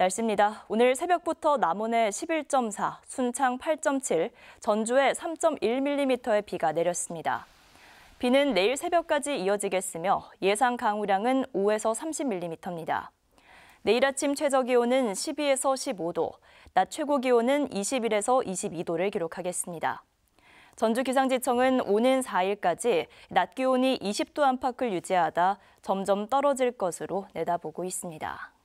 날씨입니다. 오늘 새벽부터 남원에 11.4, 순창 8.7, 전주에 3.1mm의 비가 내렸습니다. 비는 내일 새벽까지 이어지겠으며 예상 강우량은 5에서 30mm입니다. 내일 아침 최저 기온은 12에서 15도, 낮 최고 기온은 21에서 22도를 기록하겠습니다. 전주기상지청은 오는 4일까지 낮 기온이 20도 안팎을 유지하다 점점 떨어질 것으로 내다보고 있습니다.